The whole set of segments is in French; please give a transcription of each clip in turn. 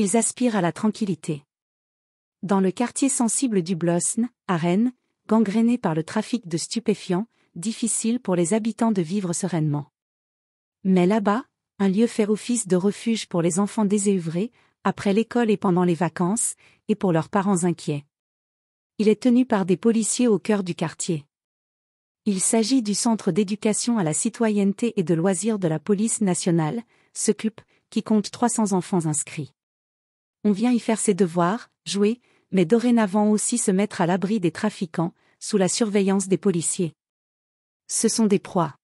ils aspirent à la tranquillité. Dans le quartier sensible du Blosne, à Rennes, gangréné par le trafic de stupéfiants, difficile pour les habitants de vivre sereinement. Mais là-bas, un lieu fait office de refuge pour les enfants désœuvrés, après l'école et pendant les vacances, et pour leurs parents inquiets. Il est tenu par des policiers au cœur du quartier. Il s'agit du Centre d'éducation à la citoyenneté et de loisirs de la police nationale, ce qui compte 300 enfants inscrits. On vient y faire ses devoirs, jouer, mais dorénavant aussi se mettre à l'abri des trafiquants, sous la surveillance des policiers. Ce sont des proies.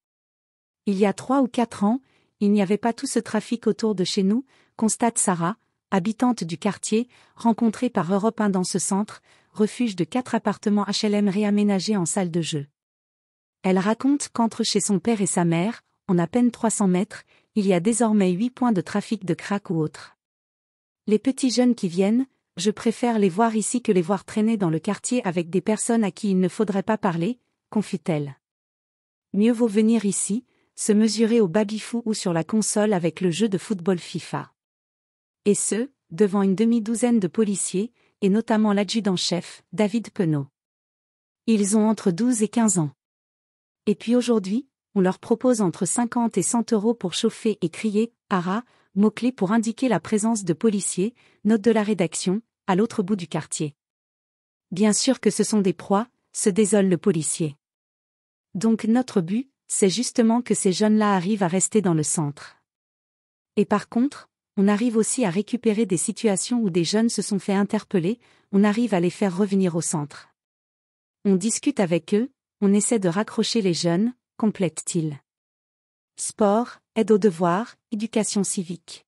Il y a trois ou quatre ans, il n'y avait pas tout ce trafic autour de chez nous, constate Sarah, habitante du quartier, rencontrée par Europe 1 dans ce centre, refuge de quatre appartements HLM réaménagés en salle de jeu. Elle raconte qu'entre chez son père et sa mère, en à peine 300 mètres, il y a désormais huit points de trafic de crack ou autres. Les petits jeunes qui viennent, je préfère les voir ici que les voir traîner dans le quartier avec des personnes à qui il ne faudrait pas parler, confie-t-elle. Mieux vaut venir ici, se mesurer au babifou ou sur la console avec le jeu de football FIFA. Et ce, devant une demi-douzaine de policiers, et notamment l'adjudant-chef, David Penaud. Ils ont entre 12 et 15 ans. Et puis aujourd'hui, on leur propose entre 50 et 100 euros pour chauffer et crier « Ara !» mot-clé pour indiquer la présence de policiers, note de la rédaction, à l'autre bout du quartier. Bien sûr que ce sont des proies, se désole le policier. Donc notre but, c'est justement que ces jeunes-là arrivent à rester dans le centre. Et par contre, on arrive aussi à récupérer des situations où des jeunes se sont fait interpeller, on arrive à les faire revenir au centre. On discute avec eux, on essaie de raccrocher les jeunes, complète-t-il sport, aide aux devoirs, éducation civique.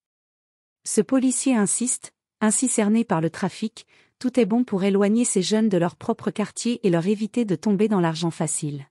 Ce policier insiste, ainsi cerné par le trafic, tout est bon pour éloigner ces jeunes de leur propre quartier et leur éviter de tomber dans l'argent facile.